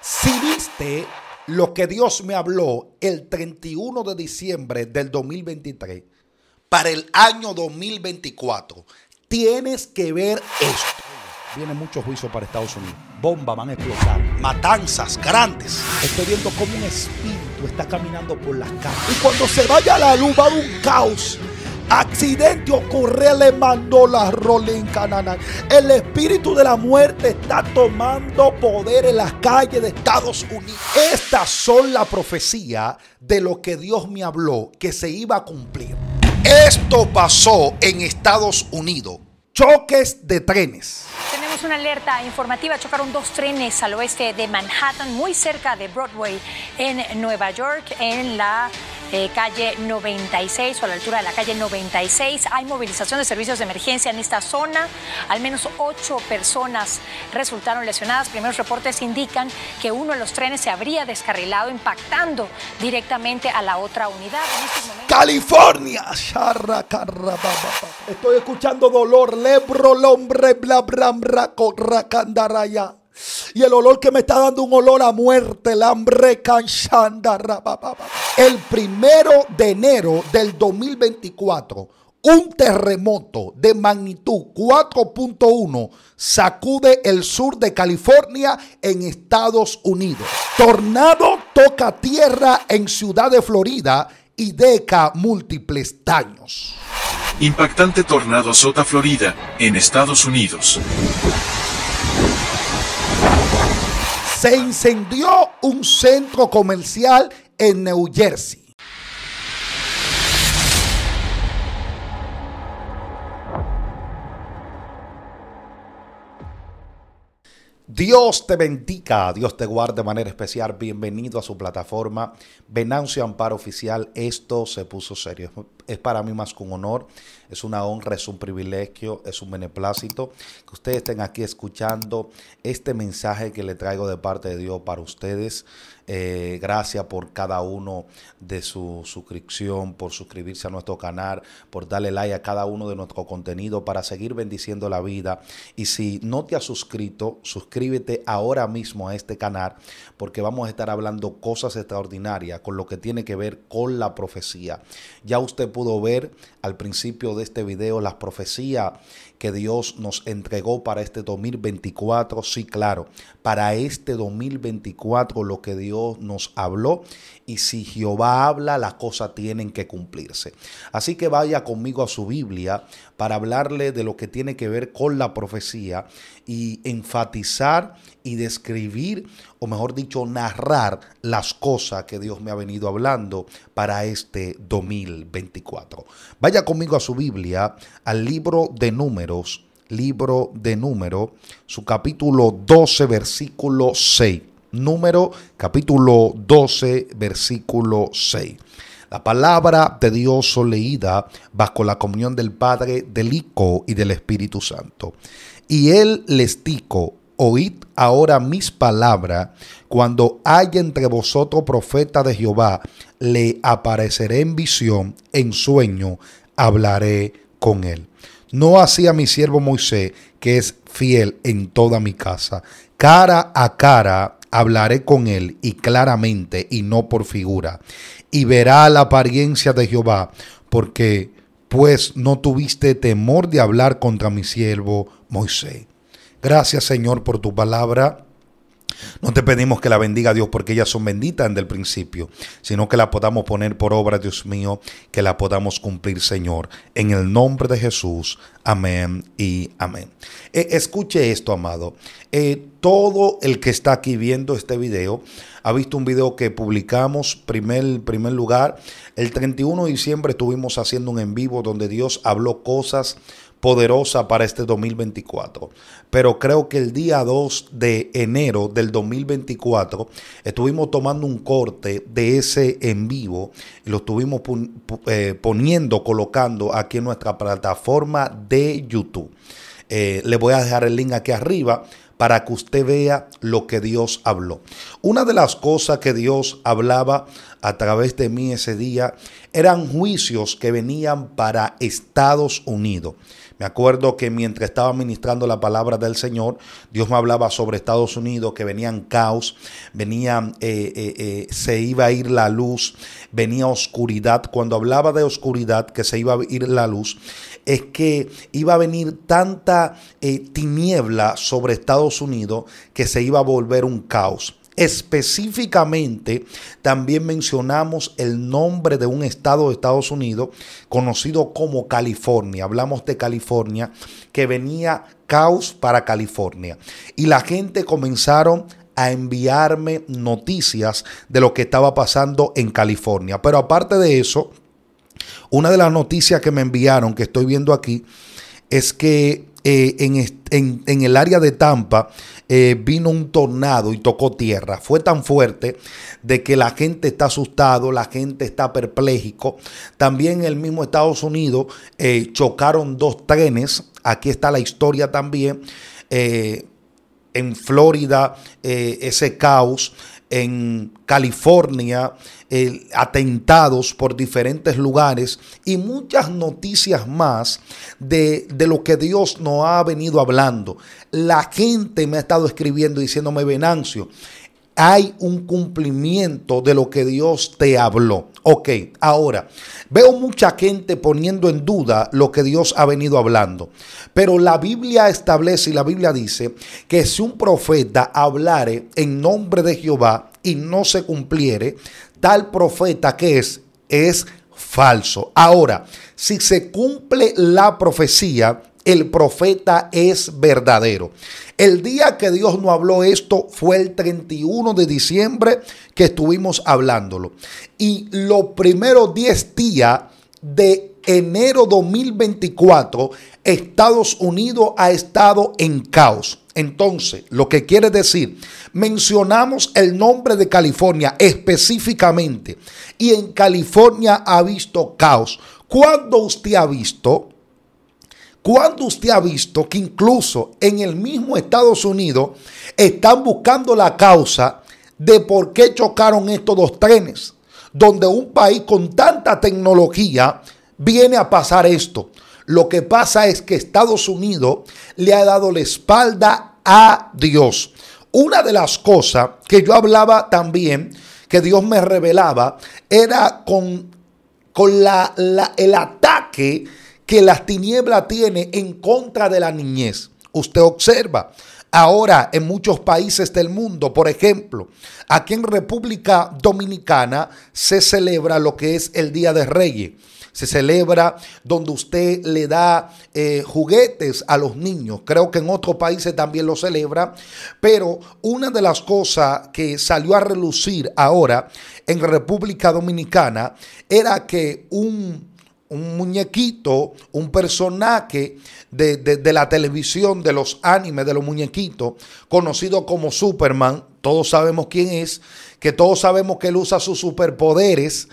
Si viste lo que Dios me habló el 31 de diciembre del 2023 para el año 2024, tienes que ver esto. Viene mucho juicio para Estados Unidos. Bombas van a explotar. Matanzas grandes. Estoy viendo cómo un espíritu está caminando por las calles. Y cuando se vaya la luz va a haber un caos accidente ocurre, le mandó la en canana. El espíritu de la muerte está tomando poder en las calles de Estados Unidos. Estas son la profecía de lo que Dios me habló que se iba a cumplir. Esto pasó en Estados Unidos. Choques de trenes. Tenemos una alerta informativa. Chocaron dos trenes al oeste de Manhattan, muy cerca de Broadway, en Nueva York, en la eh, calle 96 o a la altura de la calle 96. Hay movilización de servicios de emergencia en esta zona. Al menos ocho personas resultaron lesionadas. Primeros reportes indican que uno de los trenes se habría descarrilado impactando directamente a la otra unidad. En California. Estoy escuchando dolor. Lebro, lombre, bla, bla, bla, racandaraya. Y el olor que me está dando un olor a muerte, el hambre canchanda. El primero de enero del 2024, un terremoto de magnitud 4.1 sacude el sur de California en Estados Unidos. Tornado toca tierra en ciudad de Florida y deca múltiples daños. Impactante tornado sota Florida, en Estados Unidos se incendió un centro comercial en New Jersey. Dios te bendiga, Dios te guarde de manera especial. Bienvenido a su plataforma Venancio Amparo Oficial. Esto se puso serio. Es para mí más que un honor, es una honra, es un privilegio, es un beneplácito que ustedes estén aquí escuchando este mensaje que le traigo de parte de Dios para ustedes. Eh, gracias por cada uno de su suscripción, por suscribirse a nuestro canal, por darle like a cada uno de nuestro contenido para seguir bendiciendo la vida. Y si no te has suscrito, suscríbete ahora mismo a este canal porque vamos a estar hablando cosas extraordinarias con lo que tiene que ver con la profecía. Ya usted pudo ver al principio de este video las profecías que Dios nos entregó para este 2024. Sí, claro, para este 2024 lo que Dios nos habló y si Jehová habla, las cosas tienen que cumplirse. Así que vaya conmigo a su Biblia para hablarle de lo que tiene que ver con la profecía y enfatizar y describir, o mejor dicho, narrar las cosas que Dios me ha venido hablando para este 2024. Vaya conmigo a su Biblia, al libro de números, libro de números, su capítulo 12, versículo 6 número capítulo 12, versículo 6. La palabra de Dios leída bajo la comunión del Padre, del Hijo y del Espíritu Santo. Y Él les dijo, oíd ahora mis palabras, cuando haya entre vosotros profeta de Jehová, le apareceré en visión, en sueño, hablaré con él. No así a mi siervo Moisés, que es fiel en toda mi casa. Cara a cara hablaré con él y claramente y no por figura. Y verá la apariencia de Jehová, porque pues no tuviste temor de hablar contra mi siervo Moisés. Gracias Señor por tu palabra. No te pedimos que la bendiga Dios porque ellas son benditas desde el principio, sino que la podamos poner por obra, Dios mío, que la podamos cumplir, Señor. En el nombre de Jesús, amén y amén. Eh, escuche esto, amado. Eh, todo el que está aquí viendo este video ha visto un video que publicamos, primer, primer lugar. El 31 de diciembre estuvimos haciendo un en vivo donde Dios habló cosas poderosa para este 2024. Pero creo que el día 2 de enero del 2024 estuvimos tomando un corte de ese en vivo y lo estuvimos eh, poniendo, colocando aquí en nuestra plataforma de YouTube. Eh, les voy a dejar el link aquí arriba para que usted vea lo que Dios habló. Una de las cosas que Dios hablaba a través de mí ese día eran juicios que venían para Estados Unidos. Me acuerdo que mientras estaba ministrando la palabra del Señor, Dios me hablaba sobre Estados Unidos, que venían caos, venían, eh, eh, eh, se iba a ir la luz, venía oscuridad. Cuando hablaba de oscuridad, que se iba a ir la luz, es que iba a venir tanta eh, tiniebla sobre Estados Unidos que se iba a volver un caos. Específicamente, también mencionamos el nombre de un estado de Estados Unidos conocido como California. Hablamos de California, que venía caos para California. Y la gente comenzaron a enviarme noticias de lo que estaba pasando en California. Pero aparte de eso, una de las noticias que me enviaron, que estoy viendo aquí, es que eh, en, el área de Tampa eh, vino un tornado y tocó tierra. Fue tan fuerte de que la gente está asustado, la gente está perpléjico. También en el mismo Estados Unidos eh, chocaron dos trenes. Aquí está la historia también. en Florida, ese caos en California, eh, atentados por diferentes lugares y muchas noticias más de, de lo que Dios nos ha venido hablando. La gente me ha estado escribiendo diciéndome, Venancio, hay un cumplimiento de lo que Dios te habló. Ok, ahora, veo mucha gente poniendo en duda lo que Dios ha venido hablando, pero la Biblia establece y la Biblia dice que si un profeta hablare en nombre de Jehová y no se cumpliere, tal profeta que es, es falso. Ahora, si se cumple la profecía, el profeta es verdadero. El día que Dios nos habló esto fue el 31 de diciembre que estuvimos hablándolo. Y los primeros 10 días de enero 2024, Estados Unidos ha estado en caos. Entonces, lo que quiere decir, mencionamos el nombre de California específicamente y en California ha visto caos. ¿Cuándo usted ha visto ¿Cuándo usted ha visto que incluso en el mismo Estados Unidos están buscando la causa de por qué chocaron estos dos trenes? Donde un país con tanta tecnología viene a pasar esto. Lo que pasa es que Estados Unidos le ha dado la espalda a Dios. Una de las cosas que yo hablaba también, que Dios me revelaba, era con, con el ataque que las tinieblas tiene en contra de la niñez. Usted observa ahora en muchos países del mundo, por ejemplo, aquí en República Dominicana se celebra lo que es el Día de Reyes. Se celebra donde usted le da eh, juguetes a los niños. Creo que en otros países también lo celebra. Pero una de las cosas que salió a relucir ahora en República Dominicana era que un un muñequito, un personaje de, la televisión, de los animes, de los muñequitos, conocido como Superman. Todos sabemos quién es, que todos sabemos que él usa sus superpoderes.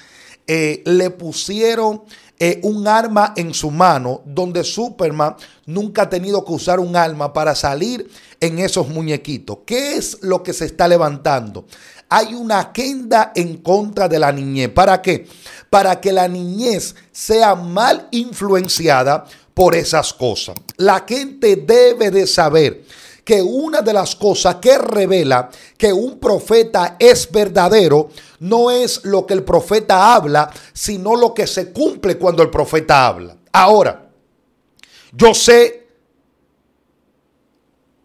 Eh, le pusieron eh, un arma en su mano, donde Superman nunca ha tenido que usar un arma para salir en esos muñequitos. ¿Qué es lo que se está levantando? hay una agenda en contra de la niñez. ¿Para qué? Para que la niñez sea mal influenciada por esas cosas. La gente debe de saber que una de las cosas que revela que un profeta es verdadero no es lo que el profeta habla, sino lo que se cumple cuando el profeta habla. Ahora, yo sé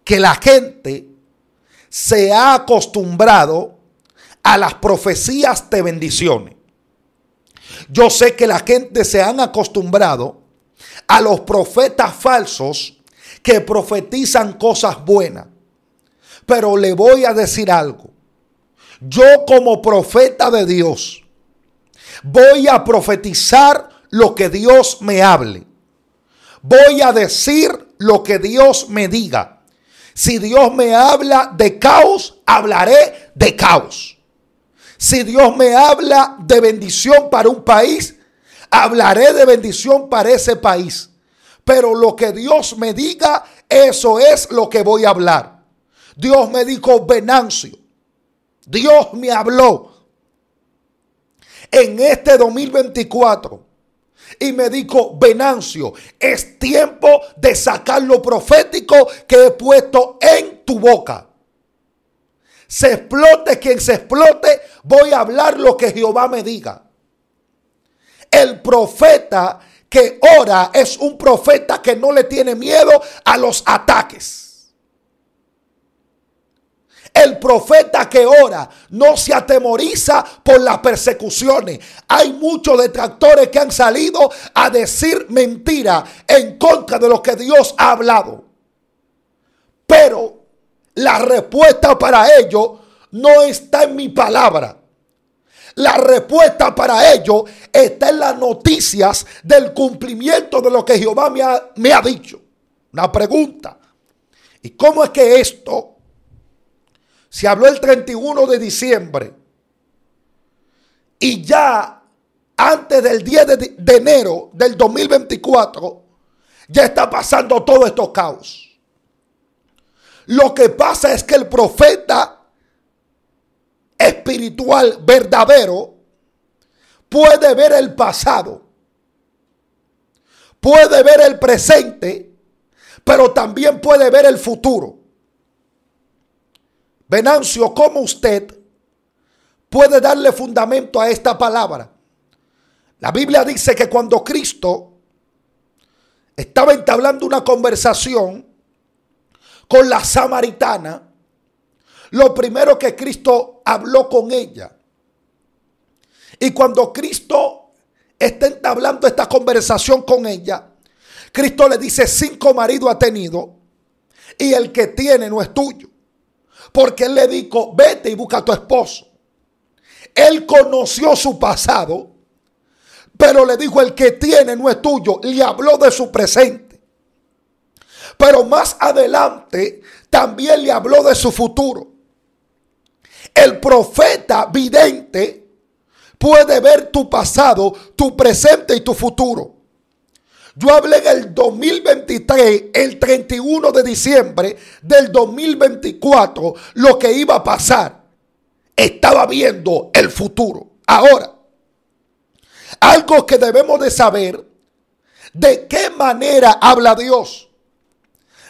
que la gente se ha acostumbrado a las profecías de bendiciones. Yo sé que la gente se han acostumbrado a los profetas falsos que profetizan cosas buenas. Pero le voy a decir algo. Yo como profeta de Dios voy a profetizar lo que Dios me hable. Voy a decir lo que Dios me diga. Si Dios me habla de caos, hablaré de caos. Si Dios me habla de bendición para un país, hablaré de bendición para ese país. Pero lo que Dios me diga, eso es lo que voy a hablar. Dios me dijo Venancio. Dios me habló en este 2024 y me dijo, Venancio, es tiempo de sacar lo profético que he puesto en tu boca. Se explote quien se explote, Voy a hablar lo que Jehová me diga. El profeta que ora es un profeta que no le tiene miedo a los ataques. El profeta que ora no se atemoriza por las persecuciones. Hay muchos detractores que han salido a decir mentira en contra de lo que Dios ha hablado. Pero la respuesta para ellos no está en mi palabra. La respuesta para ello está en las noticias del cumplimiento de lo que Jehová me ha, dicho. Una pregunta. ¿Y cómo es que esto se habló el 31 de diciembre y ya antes del 10 de, de enero del 2024 ya está pasando todo esto caos? Lo que pasa es que el profeta espiritual verdadero puede ver el pasado, puede ver el presente, pero también puede ver el futuro. Venancio, como usted puede darle fundamento a esta palabra? La Biblia dice que cuando Cristo estaba entablando una conversación con la samaritana, lo primero que Cristo habló con ella. Y cuando Cristo está entablando esta conversación con ella, Cristo le dice, cinco maridos ha tenido y el que tiene no es tuyo. Porque él le dijo, vete y busca a tu esposo. Él conoció su pasado, pero le dijo, el que tiene no es tuyo. Le habló de su presente. Pero más adelante también le habló de su futuro. El profeta vidente puede ver tu pasado, tu presente y tu futuro. Yo hablé en el 2023, el 31 de diciembre del 2024, lo que iba a pasar. Estaba viendo el futuro. Ahora, algo que debemos de saber, ¿de qué manera habla Dios?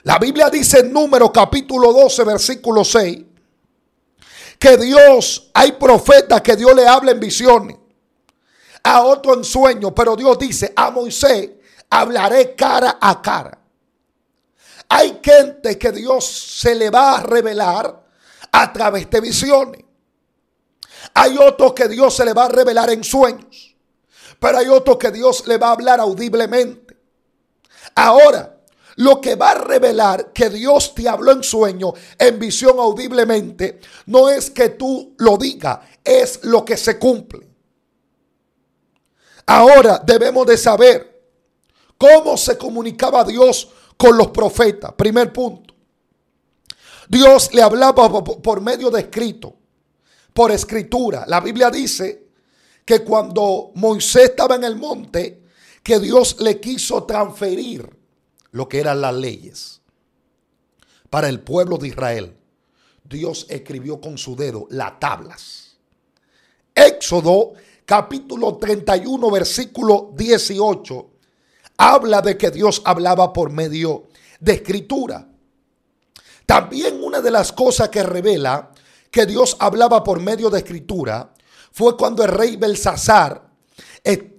La Biblia dice en número capítulo 12, versículo 6, que Dios, hay profetas que Dios le habla en visiones, a otros en sueños, pero Dios dice, a Moisés hablaré cara a cara. Hay gente que Dios se le va a revelar a través de visiones. Hay otros que Dios se le va a revelar en sueños. Pero hay otros que Dios le va a hablar audiblemente. Ahora, lo que va a revelar que Dios te habló en sueño, en visión audiblemente, no es que tú lo digas, es lo que se cumple. Ahora debemos de saber cómo se comunicaba Dios con los profetas. Primer punto. Dios le hablaba por medio de escrito, por escritura. La Biblia dice que cuando Moisés estaba en el monte, que Dios le quiso transferir lo que eran las leyes para el pueblo de Israel, Dios escribió con su dedo las tablas. Éxodo capítulo 31 versículo 18 habla de que Dios hablaba por medio de escritura. También una de las cosas que revela que Dios hablaba por medio de escritura fue cuando el rey Belsasar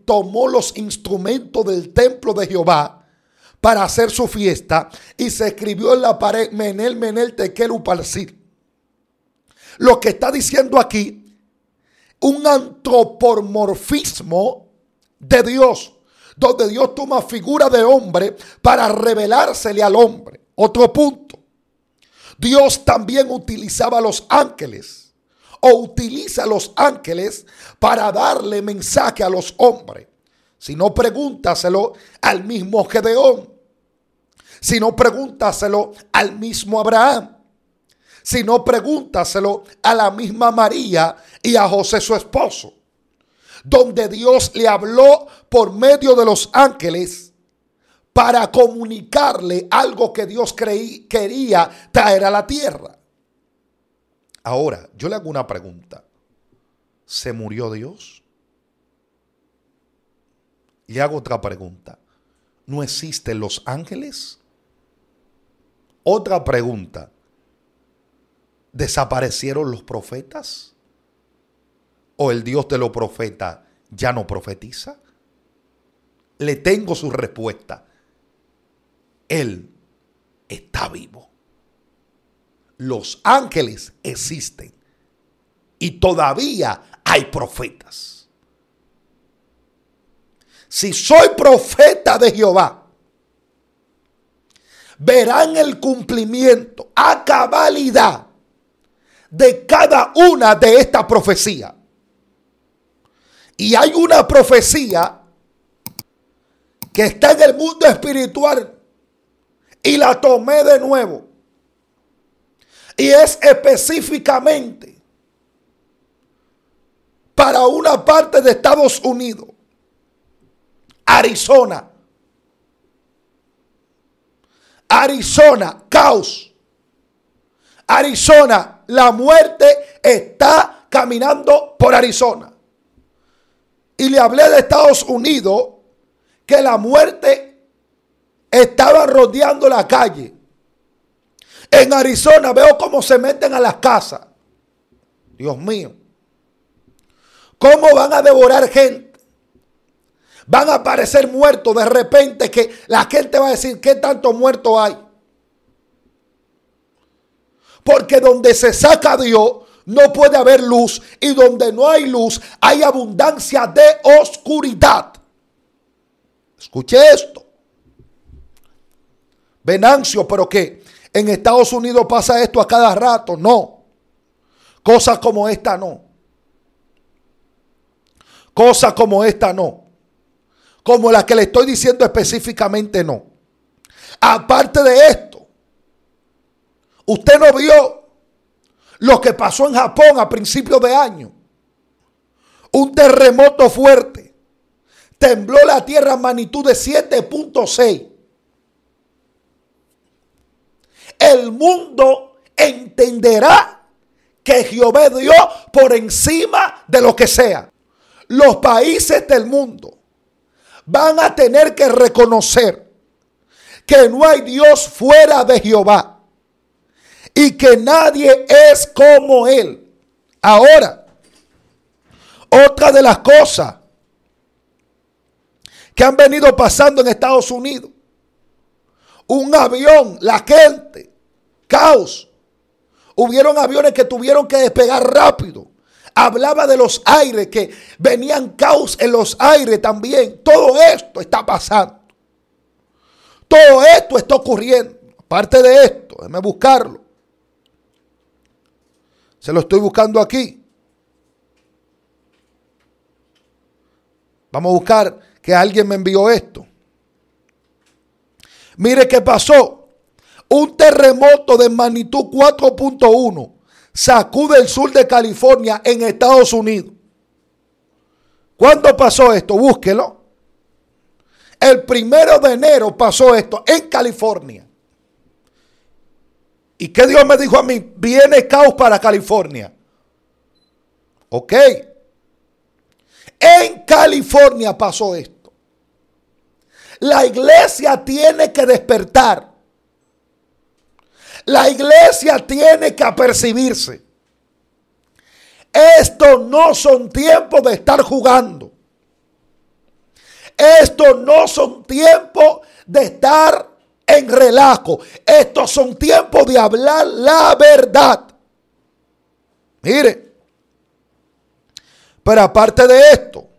tomó los instrumentos del templo de Jehová para hacer su fiesta y se escribió en la pared Menel, Menel, Tekel, Lo que está diciendo aquí, un antropomorfismo de Dios, donde Dios toma figura de hombre para revelársele al hombre. Otro punto. Dios también utilizaba los ángeles o utiliza los ángeles para darle mensaje a los hombres. Si no, pregúntaselo al mismo Gedeón. Si no, pregúntaselo al mismo Abraham. Si no, pregúntaselo a la misma María y a José su esposo. Donde Dios le habló por medio de los ángeles para comunicarle algo que Dios creí, quería traer a la tierra. Ahora, yo le hago una pregunta. ¿Se murió Dios? Y hago otra pregunta. ¿No existen los ángeles? Otra pregunta. ¿Desaparecieron los profetas? ¿O el Dios de los profetas ya no profetiza? Le tengo su respuesta. Él está vivo. Los ángeles existen. Y todavía hay profetas. Si soy profeta de Jehová, verán el cumplimiento a cabalidad de cada una de estas profecías. Y hay una profecía que está en el mundo espiritual y la tomé de nuevo. Y es específicamente para una parte de Estados Unidos, Arizona. Arizona, caos. Arizona, la muerte está caminando por Arizona. Y le hablé de Estados Unidos que la muerte estaba rodeando la calle. En Arizona veo cómo se meten a las casas. Dios mío. ¿Cómo van a devorar gente? Van a aparecer muertos de repente que la gente va a decir, ¿qué tanto muerto hay? Porque donde se saca Dios, no puede haber luz. Y donde no hay luz, hay abundancia de oscuridad. Escuche esto. Venancio, pero que en Estados Unidos pasa esto a cada rato. No. Cosas como esta no. Cosas como esta no como la que le estoy diciendo específicamente no. Aparte de esto, usted no vio lo que pasó en Japón a principios de año. Un terremoto fuerte. Tembló la tierra a magnitud de 7.6. El mundo entenderá que Jehová dio por encima de lo que sea. Los países del mundo van a tener que reconocer que no hay Dios fuera de Jehová y que nadie es como Él. Ahora, otra de las cosas que han venido pasando en Estados Unidos, un avión, la gente, caos. Hubieron aviones que tuvieron que despegar rápido hablaba de los aires, que venían caos en los aires también. Todo esto está pasando. Todo esto está ocurriendo. Aparte de esto, déjenme buscarlo. Se lo estoy buscando aquí. Vamos a buscar que alguien me envió esto. Mire qué pasó. Un terremoto de magnitud 4.1 sacude el sur de California en Estados Unidos. ¿Cuándo pasó esto? Búsquelo. El primero de enero pasó esto en California. ¿Y qué Dios me dijo a mí? Viene caos para California. ¿Ok? En California pasó esto. La iglesia tiene que despertar. La iglesia tiene que apercibirse. Estos no son tiempos de estar jugando. Estos no son tiempos de estar en relajo. Estos son tiempos de hablar la verdad. Mire, pero aparte de esto,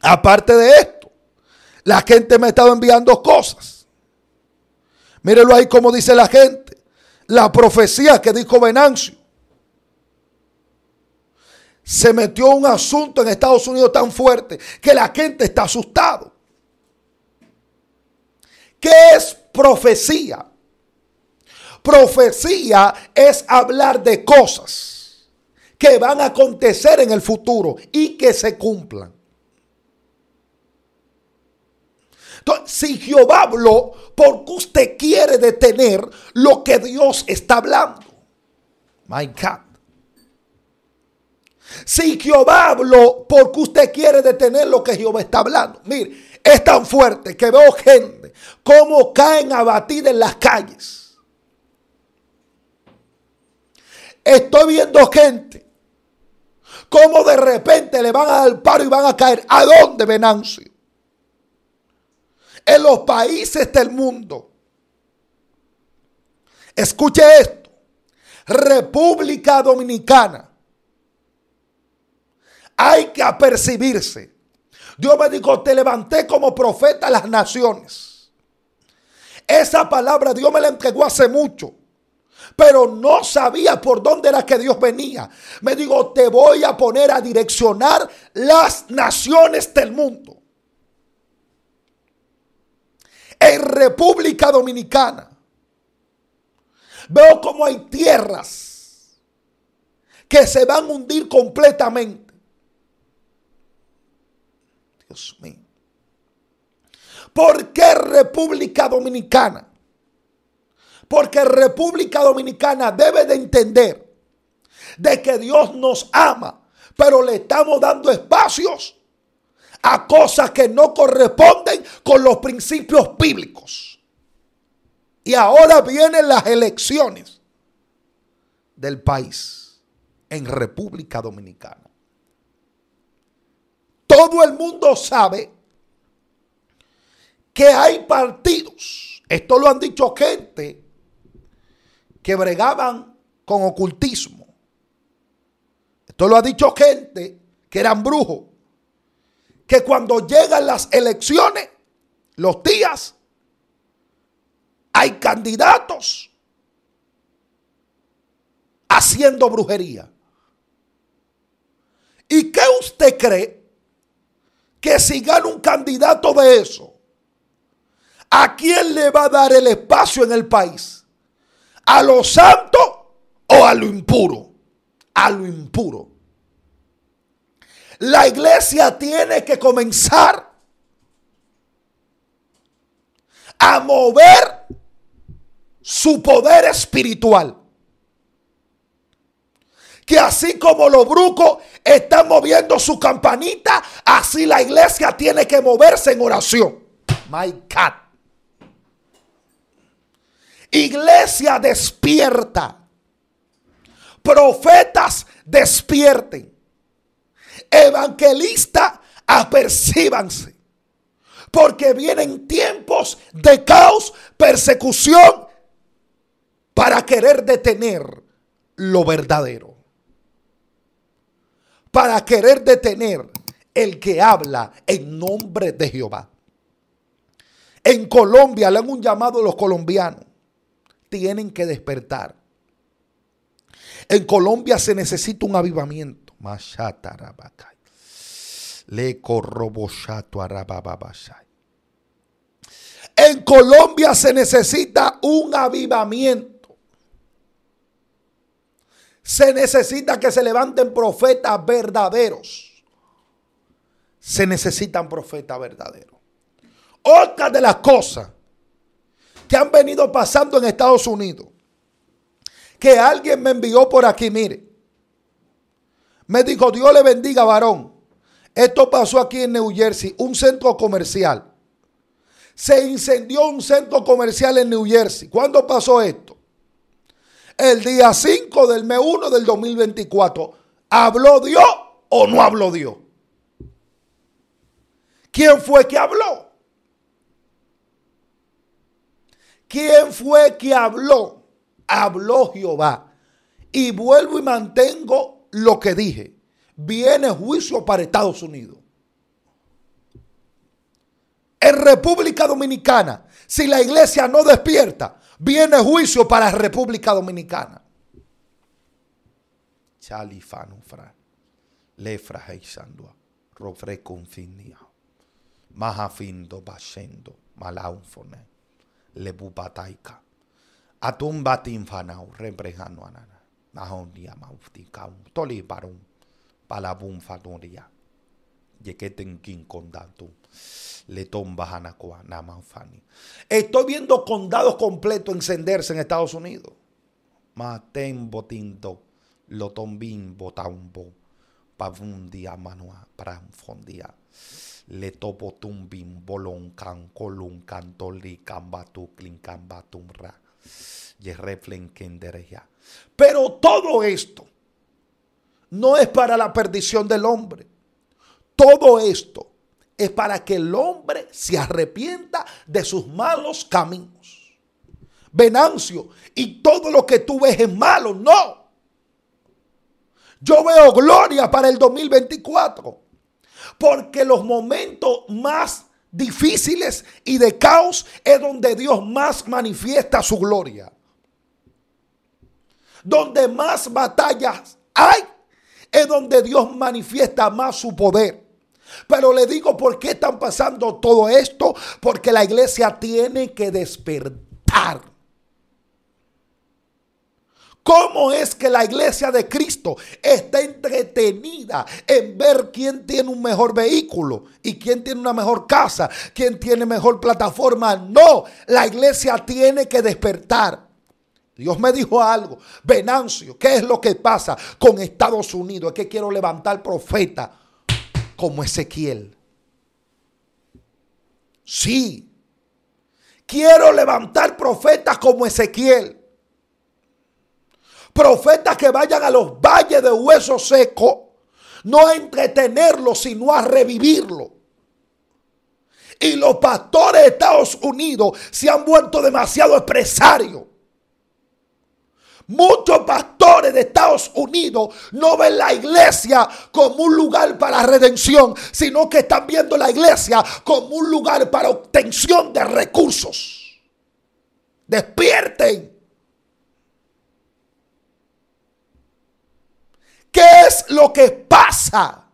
aparte de esto, la gente me ha estado enviando cosas. Mírelo ahí como dice la gente. La profecía que dijo Venancio. Se metió un asunto en Estados Unidos tan fuerte que la gente está asustado. ¿Qué es profecía? Profecía es hablar de cosas que van a acontecer en el futuro y que se cumplan. Si Jehová habló, porque usted quiere detener lo que Dios está hablando? My God. Si Jehová habló, porque usted quiere detener lo que Jehová está hablando? Mire, es tan fuerte que veo gente como caen abatidas en las calles. Estoy viendo gente como de repente le van a dar paro y van a caer. ¿A dónde, Venancio? en los países del mundo. Escuche esto. República Dominicana. Hay que apercibirse. Dios me dijo, te levanté como profeta a las naciones. Esa palabra Dios me la entregó hace mucho pero no sabía por dónde era que Dios venía. Me dijo, te voy a poner a direccionar las naciones del mundo. República Dominicana. Veo como hay tierras que se van a hundir completamente. Dios mío. ¿Por qué República Dominicana? Porque República Dominicana debe de entender de que Dios nos ama, pero le estamos dando espacios a cosas que no corresponden con los principios bíblicos. Y ahora vienen las elecciones del país en República Dominicana. Todo el mundo sabe que hay partidos, esto lo han dicho gente que bregaban con ocultismo, esto lo ha dicho gente que eran brujos, que cuando llegan las elecciones, los días, hay candidatos haciendo brujería. ¿Y qué usted cree que si gana un candidato de eso, a quién le va a dar el espacio en el país? ¿A lo santo o a lo impuro? A lo impuro. La iglesia tiene que comenzar a mover su poder espiritual. Que así como los brucos están moviendo su campanita, así la iglesia tiene que moverse en oración. My God. Iglesia despierta. Profetas despierten. Evangelista, apercíbanse. Porque vienen tiempos de caos, persecución, para querer detener lo verdadero. Para querer detener el que habla en nombre de Jehová. En Colombia le han un llamado a los colombianos. Tienen que despertar. En Colombia se necesita un avivamiento. Le En Colombia se necesita un avivamiento. Se necesita que se levanten profetas verdaderos. Se necesitan profetas verdaderos. Otra de las cosas que han venido pasando en Estados Unidos, que alguien me envió por aquí, mire, me dijo, Dios le bendiga, varón. Esto pasó aquí en New Jersey, un centro comercial. Se incendió un centro comercial en New Jersey. ¿Cuándo pasó esto? El día 5 del mes 1 del 2024. ¿Habló Dios o no habló Dios? ¿Quién fue que habló? ¿Quién fue que habló? Habló Jehová. Y vuelvo y mantengo lo que dije. Viene juicio para Estados Unidos. En República Dominicana, si la iglesia no despierta, viene juicio para República Dominicana. Chalifano, lefra heisandua, rofre confinia, mahafindo basendo, malaunfone, lebupataica, atumbatinfanau, rebrejano anana. Ahondia mauftikam, toli parum, palabun faturia. Yeketen kin condatu, le tomba hanakoa, manfani. Estoy viendo condados completos encenderse en Estados Unidos. Matembo tinto, lotombin botambo, pavundia manua, pramfondia. Le topo tumbin, boloncan, coluncan, toli, cambatu, clincan, refle pero todo esto no es para la perdición del hombre. Todo esto es para que el hombre se arrepienta de sus malos caminos. Venancio, y todo lo que tú ves es malo, no. Yo veo gloria para el 2024, porque los momentos más difíciles y de caos es donde Dios más manifiesta su gloria. Donde más batallas hay es donde Dios manifiesta más su poder. Pero le digo por qué están pasando todo esto, porque la iglesia tiene que despertar. ¿Cómo es que la iglesia de Cristo está entretenida en ver quién tiene un mejor vehículo y quién tiene una mejor casa, quién tiene mejor plataforma? No, la iglesia tiene que despertar. Dios me dijo algo, Venancio, ¿qué es lo que pasa con Estados Unidos? Es que quiero levantar profeta como Ezequiel. Sí, quiero levantar profetas como Ezequiel. Profetas que vayan a los valles de hueso seco, no a entretenerlo, sino a revivirlo. Y los pastores de Estados Unidos se han vuelto demasiado empresarios. Muchos pastores de Estados Unidos no ven la iglesia como un lugar para redención, sino que están viendo la iglesia como un lugar para obtención de recursos. Despierten. ¿Qué es lo que pasa?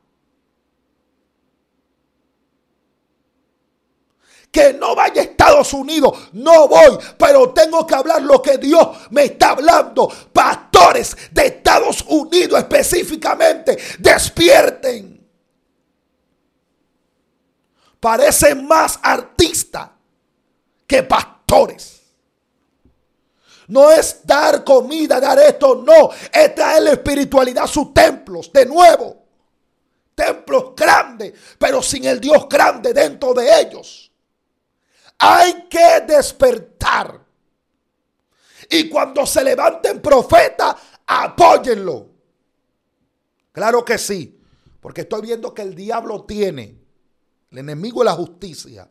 que no vaya a Estados Unidos. No voy, pero tengo que hablar lo que Dios me está hablando. Pastores de Estados Unidos específicamente, despierten. Parecen más artistas que pastores. No es dar comida, dar esto, no. Es traer la espiritualidad a sus templos de nuevo. Templos grandes, pero sin el Dios grande dentro de ellos. Hay que despertar. Y cuando se levanten profetas, apóyenlo. Claro que sí, porque estoy viendo que el diablo tiene, el enemigo de la justicia,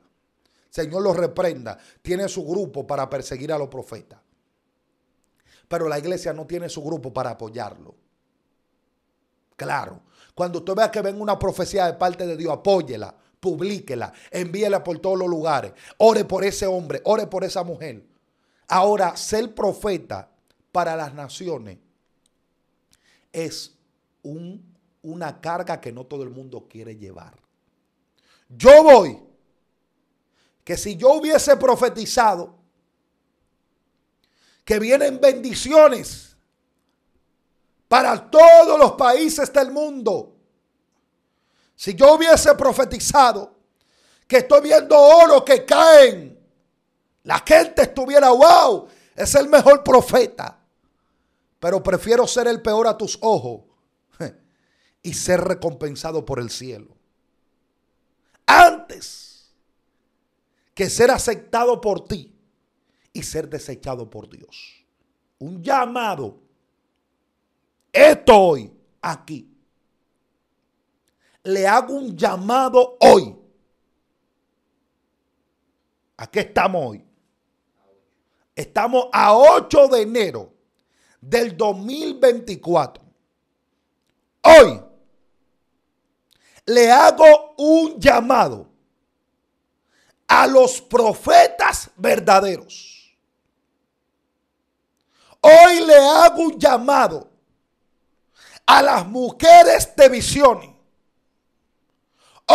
Señor lo reprenda, tiene su grupo para perseguir a los profetas. Pero la iglesia no tiene su grupo para apoyarlo. Claro, cuando usted vea que ven una profecía de parte de Dios, apóyela. Publíquela, envíela por todos los lugares. Ore por ese hombre, ore por esa mujer. Ahora, ser profeta para las naciones es un, una carga que no todo el mundo quiere llevar. Yo voy, que si yo hubiese profetizado, que vienen bendiciones para todos los países del mundo. Si yo hubiese profetizado que estoy viendo oro que caen, la gente estuviera, wow, es el mejor profeta. Pero prefiero ser el peor a tus ojos y ser recompensado por el cielo. Antes que ser aceptado por ti y ser desechado por Dios. Un llamado. Estoy aquí le hago un llamado hoy. ¿A qué estamos hoy? Estamos a 8 de enero del 2024. Hoy le hago un llamado a los profetas verdaderos. Hoy le hago un llamado a las mujeres de visiones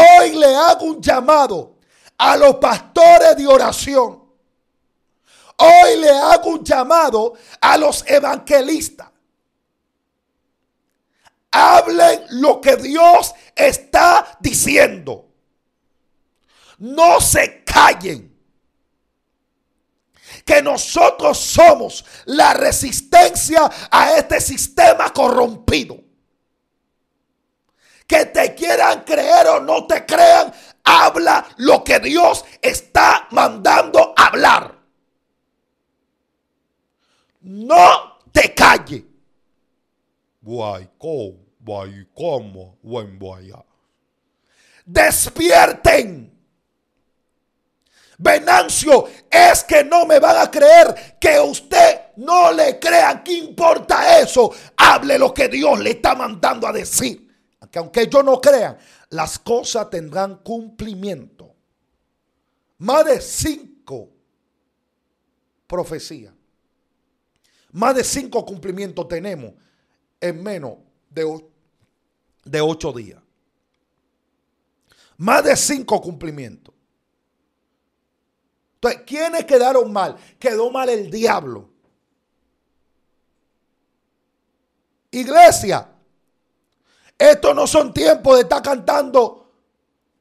Hoy le hago un llamado a los pastores de oración. Hoy le hago un llamado a los evangelistas. Hablen lo que Dios está diciendo. No se callen. Que nosotros somos la resistencia a este sistema corrompido que te quieran creer o no te crean, habla lo que Dios está mandando hablar. No te calle. Ah. Despierten. Venancio, es que no me van a creer que usted no le crea. ¿Qué importa eso? Hable lo que Dios le está mandando a decir que aunque yo no crea, las cosas tendrán cumplimiento. Más de cinco profecías. Más de cinco cumplimientos tenemos en menos de, de ocho días. Más de cinco cumplimientos. Entonces, ¿quiénes quedaron mal? Quedó mal el diablo. Iglesia, estos no son tiempos de estar cantando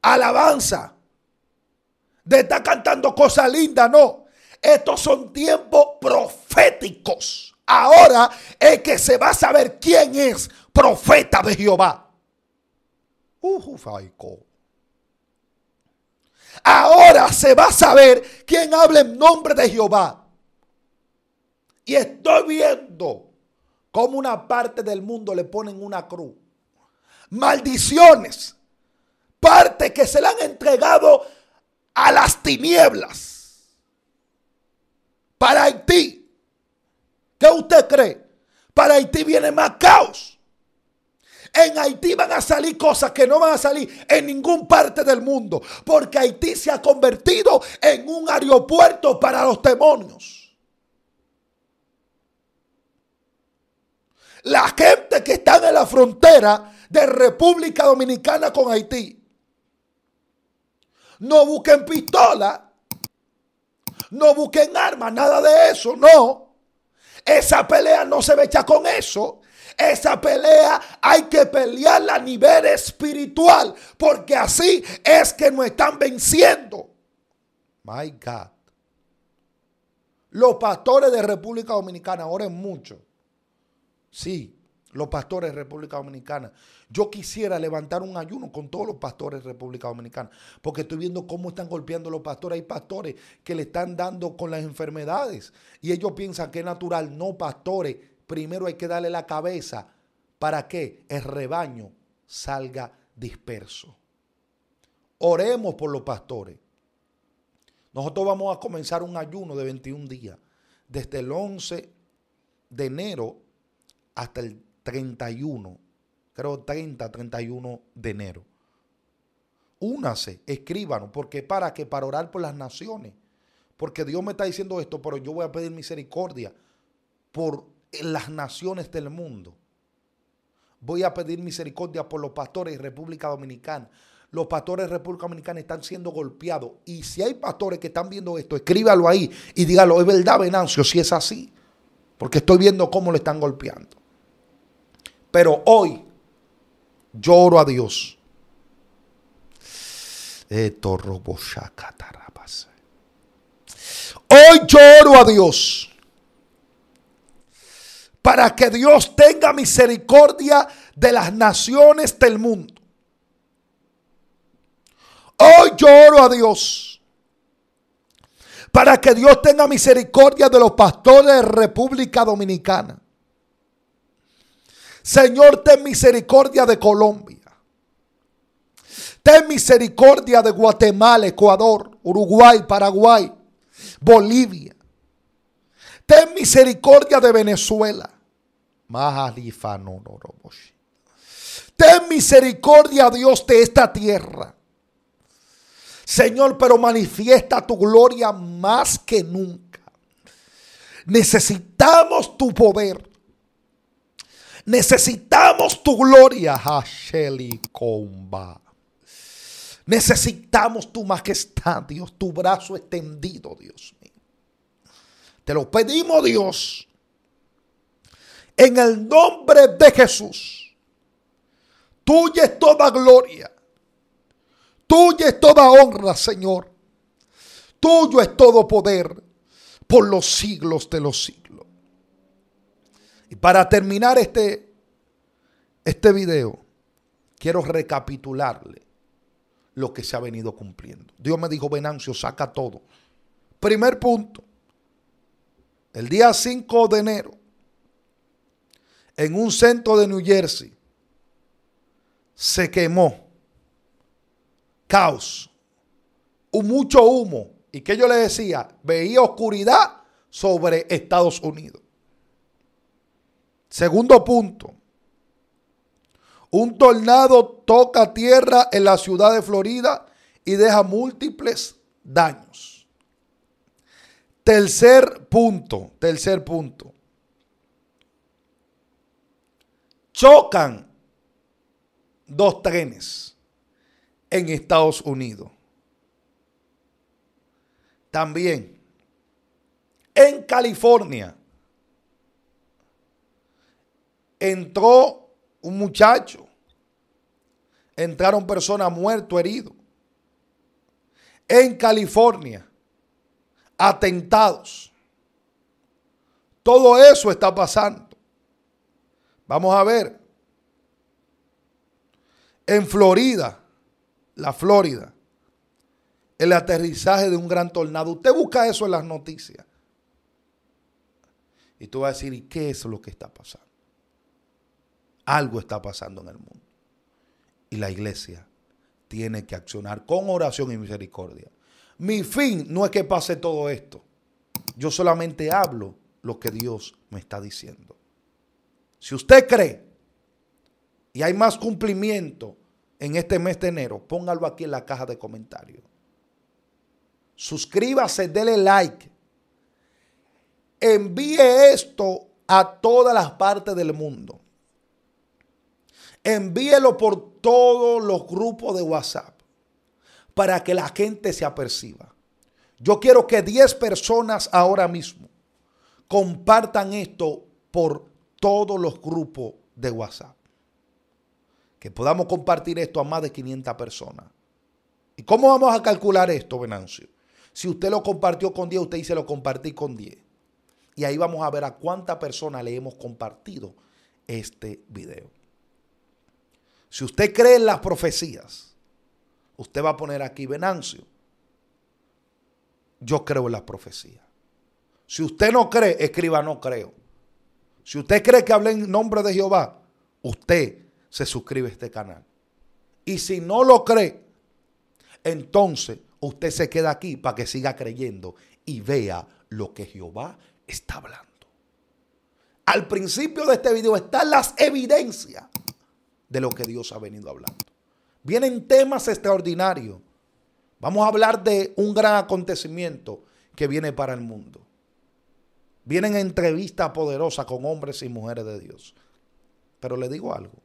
alabanza, de estar cantando cosas lindas, no. Estos son tiempos proféticos. Ahora es que se va a saber quién es profeta de Jehová. Ahora se va a saber quién habla en nombre de Jehová. Y estoy viendo cómo una parte del mundo le ponen una cruz maldiciones, parte que se le han entregado a las tinieblas. Para Haití, ¿qué usted cree? Para Haití viene más caos. En Haití van a salir cosas que no van a salir en ningún parte del mundo, porque Haití se ha convertido en un aeropuerto para los demonios. La gente que está en la frontera de República Dominicana con Haití. No busquen pistola, no busquen armas, nada de eso, no. Esa pelea no se echa con eso. Esa pelea hay que pelearla a nivel espiritual, porque así es que nos están venciendo. My God. Los pastores de República Dominicana oren mucho. Sí, los pastores de República Dominicana. Yo quisiera levantar un ayuno con todos los pastores de República Dominicana, porque estoy viendo cómo están golpeando los pastores. Hay pastores que le están dando con las enfermedades y ellos piensan que es natural. No, pastores, primero hay que darle la cabeza para que el rebaño salga disperso. Oremos por los pastores. Nosotros vamos a comenzar un ayuno de 21 días, desde el 11 de enero hasta el 31, creo 30, 31 de enero. Únase, escríbanos, porque para que para orar por las naciones, porque Dios me está diciendo esto, pero yo voy a pedir misericordia por las naciones del mundo. Voy a pedir misericordia por los pastores de República Dominicana. Los pastores de República Dominicana están siendo golpeados. Y si hay pastores que están viendo esto, escríbalo ahí y dígalo, es verdad, Venancio, si es así. Porque estoy viendo cómo lo están golpeando. Pero hoy lloro a Dios. Hoy lloro a Dios para que Dios tenga misericordia de las naciones del mundo. Hoy lloro a Dios para que Dios tenga misericordia de los pastores de República Dominicana. Señor, ten misericordia de Colombia. Ten misericordia de Guatemala, Ecuador, Uruguay, Paraguay, Bolivia. Ten misericordia de Venezuela. Ten misericordia, Dios, de esta tierra. Señor, pero manifiesta tu gloria más que nunca. Necesitamos tu poder. Necesitamos tu gloria, Hasheli Comba. Necesitamos tu majestad, Dios, tu brazo extendido, Dios mío. Te lo pedimos, Dios, en el nombre de Jesús. Tuya es toda gloria. Tuya es toda honra, Señor. Tuyo es todo poder por los siglos de los siglos. Y para terminar este, este video, quiero recapitularle lo que se ha venido cumpliendo. Dios me dijo, Venancio, saca todo. Primer punto, el día 5 de enero, en un centro de New Jersey, se quemó. Caos. Mucho humo. ¿Y que yo le decía? Veía oscuridad sobre Estados Unidos. Segundo punto. Un tornado toca tierra en la ciudad de Florida y deja múltiples daños. Tercer punto, tercer punto. Chocan dos trenes en Estados Unidos. También en California entró un muchacho, entraron personas muertas, heridos. En California, atentados. Todo eso está pasando. Vamos a ver. En Florida, la Florida, el aterrizaje de un gran tornado. Usted busca eso en las noticias. Y tú vas a decir, ¿y qué es lo que está pasando? Algo está pasando en el mundo. Y la iglesia tiene que accionar con oración y misericordia. Mi fin no es que pase todo esto. Yo solamente hablo lo que Dios me está diciendo. Si usted cree y hay más cumplimiento en este mes de enero, póngalo aquí en la caja de comentarios. Suscríbase, dele like. Envíe esto a todas las partes del mundo. Envíelo por todos los grupos de WhatsApp para que la gente se aperciba. Yo quiero que 10 personas ahora mismo compartan esto por todos los grupos de WhatsApp. Que podamos compartir esto a más de 500 personas. ¿Y cómo vamos a calcular esto, Venancio? Si usted lo compartió con 10, usted dice lo compartí con 10. Y ahí vamos a ver a cuántas personas le hemos compartido este video. Si usted cree en las profecías, usted va a poner aquí Venancio. Yo creo en las profecías. Si usted no cree, escriba no creo. Si usted cree que hablé en nombre de Jehová, usted se suscribe a este canal. Y si no lo cree, entonces usted se queda aquí para que siga creyendo y vea lo que Jehová está hablando. Al principio de este video están las evidencias de lo que Dios ha venido hablando. Vienen temas extraordinarios. Vamos a hablar de un gran acontecimiento que viene para el mundo. Vienen entrevistas poderosas con hombres y mujeres de Dios. Pero le digo algo.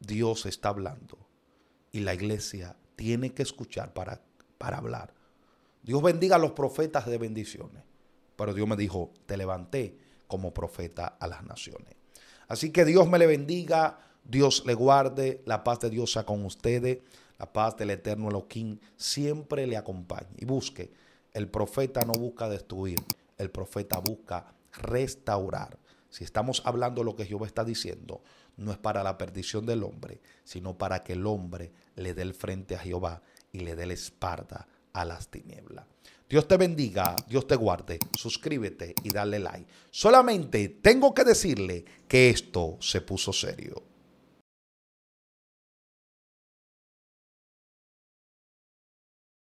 Dios está hablando y la iglesia tiene que escuchar para, para hablar. Dios bendiga a los profetas de bendiciones. Pero Dios me dijo, te levanté como profeta a las naciones. Así que Dios me le bendiga Dios le guarde, la paz de Dios sea con ustedes, la paz del eterno Elohim siempre le acompañe y busque. El profeta no busca destruir, el profeta busca restaurar. Si estamos hablando lo que Jehová está diciendo, no es para la perdición del hombre, sino para que el hombre le dé el frente a Jehová y le dé la espalda a las tinieblas. Dios te bendiga, Dios te guarde, suscríbete y dale like. Solamente tengo que decirle que esto se puso serio.